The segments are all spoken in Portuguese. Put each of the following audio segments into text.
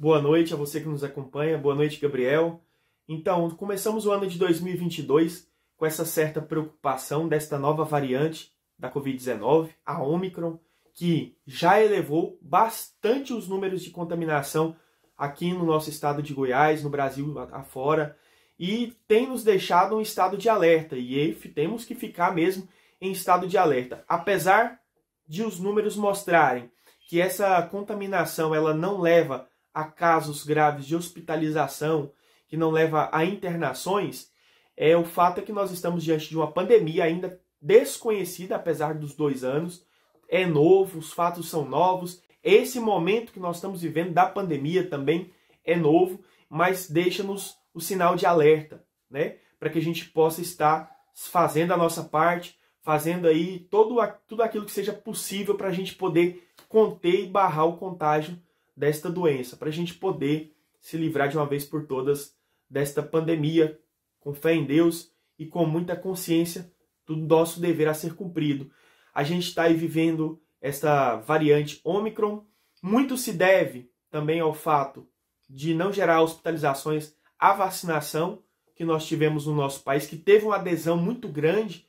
Boa noite a você que nos acompanha. Boa noite, Gabriel. Então, começamos o ano de 2022 com essa certa preocupação desta nova variante da Covid-19, a Omicron, que já elevou bastante os números de contaminação aqui no nosso estado de Goiás, no Brasil afora, e tem nos deixado um estado de alerta, e aí temos que ficar mesmo em estado de alerta. Apesar de os números mostrarem que essa contaminação ela não leva a casos graves de hospitalização que não leva a internações, é o fato é que nós estamos diante de uma pandemia ainda desconhecida, apesar dos dois anos. É novo, os fatos são novos. Esse momento que nós estamos vivendo da pandemia também é novo, mas deixa-nos o sinal de alerta, né? Para que a gente possa estar fazendo a nossa parte, fazendo aí todo, tudo aquilo que seja possível para a gente poder conter e barrar o contágio desta doença, para a gente poder se livrar de uma vez por todas desta pandemia, com fé em Deus e com muita consciência do nosso dever a ser cumprido. A gente está aí vivendo esta variante Omicron. Muito se deve também ao fato de não gerar hospitalizações à vacinação que nós tivemos no nosso país, que teve uma adesão muito grande,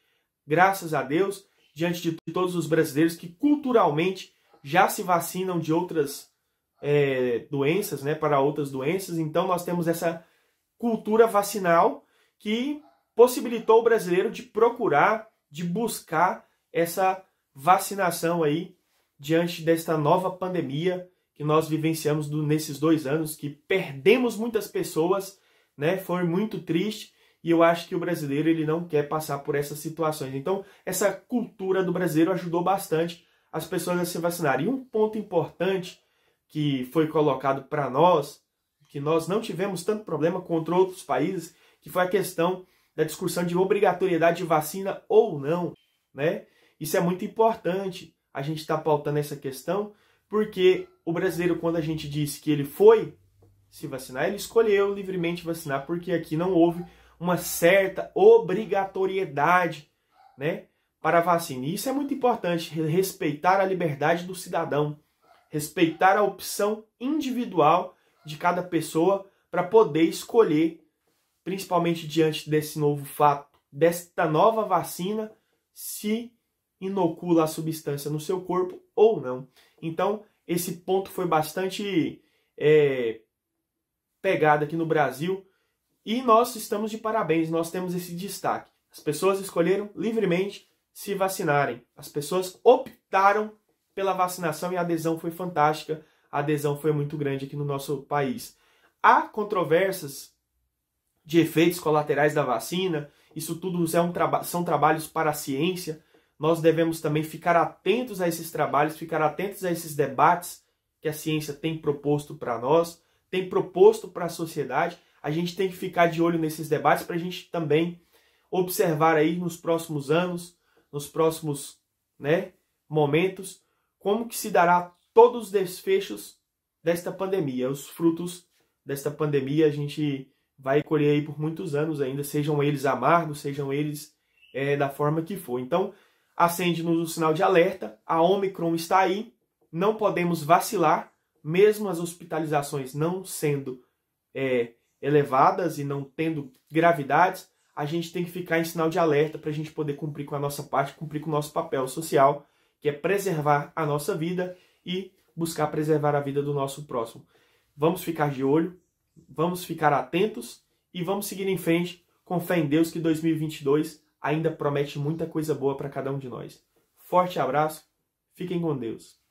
graças a Deus, diante de todos os brasileiros que culturalmente já se vacinam de outras é, doenças, né, para outras doenças. Então nós temos essa cultura vacinal que possibilitou o brasileiro de procurar, de buscar essa vacinação aí diante desta nova pandemia que nós vivenciamos do, nesses dois anos, que perdemos muitas pessoas, né? Foi muito triste e eu acho que o brasileiro ele não quer passar por essas situações. Então essa cultura do brasileiro ajudou bastante as pessoas a se vacinar. E um ponto importante que foi colocado para nós, que nós não tivemos tanto problema contra outros países, que foi a questão da discussão de obrigatoriedade de vacina ou não, né? Isso é muito importante. A gente está pautando essa questão porque o brasileiro, quando a gente disse que ele foi se vacinar, ele escolheu livremente vacinar porque aqui não houve uma certa obrigatoriedade, né, para a vacina. E isso é muito importante respeitar a liberdade do cidadão respeitar a opção individual de cada pessoa para poder escolher, principalmente diante desse novo fato, desta nova vacina, se inocula a substância no seu corpo ou não. Então, esse ponto foi bastante é, pegado aqui no Brasil e nós estamos de parabéns, nós temos esse destaque. As pessoas escolheram livremente se vacinarem, as pessoas optaram pela vacinação e a adesão foi fantástica, a adesão foi muito grande aqui no nosso país. Há controvérsias de efeitos colaterais da vacina, isso tudo é um traba são trabalhos para a ciência. Nós devemos também ficar atentos a esses trabalhos, ficar atentos a esses debates que a ciência tem proposto para nós, tem proposto para a sociedade. A gente tem que ficar de olho nesses debates para a gente também observar aí nos próximos anos, nos próximos né, momentos, como que se dará todos os desfechos desta pandemia, os frutos desta pandemia a gente vai colher aí por muitos anos ainda, sejam eles amargos, sejam eles é, da forma que for. Então, acende-nos o um sinal de alerta, a Omicron está aí, não podemos vacilar, mesmo as hospitalizações não sendo é, elevadas e não tendo gravidades, a gente tem que ficar em sinal de alerta para a gente poder cumprir com a nossa parte, cumprir com o nosso papel social que é preservar a nossa vida e buscar preservar a vida do nosso próximo. Vamos ficar de olho, vamos ficar atentos e vamos seguir em frente com fé em Deus que 2022 ainda promete muita coisa boa para cada um de nós. Forte abraço, fiquem com Deus.